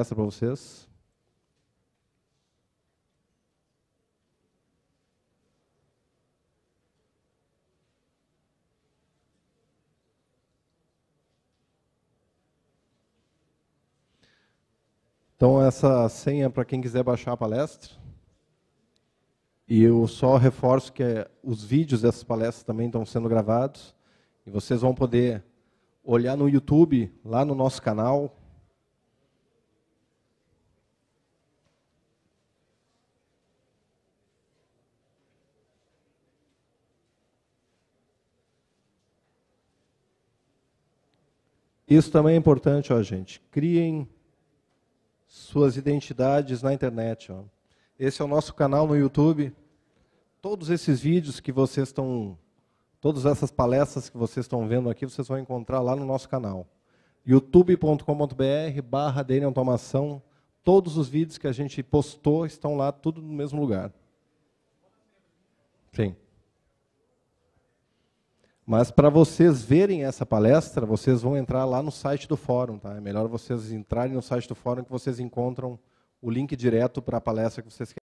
palestra para vocês. Então, essa senha é para quem quiser baixar a palestra. E eu só reforço que eh, os vídeos dessas palestras também estão sendo gravados. E vocês vão poder olhar no YouTube, lá no nosso canal, Isso também é importante, ó, gente. Criem suas identidades na internet. Ó. Esse é o nosso canal no YouTube. Todos esses vídeos que vocês estão, todas essas palestras que vocês estão vendo aqui, vocês vão encontrar lá no nosso canal. youtube.com.br barra Automação. Todos os vídeos que a gente postou estão lá, tudo no mesmo lugar. Sim. Mas para vocês verem essa palestra, vocês vão entrar lá no site do fórum. Tá? É melhor vocês entrarem no site do fórum que vocês encontram o link direto para a palestra que vocês querem.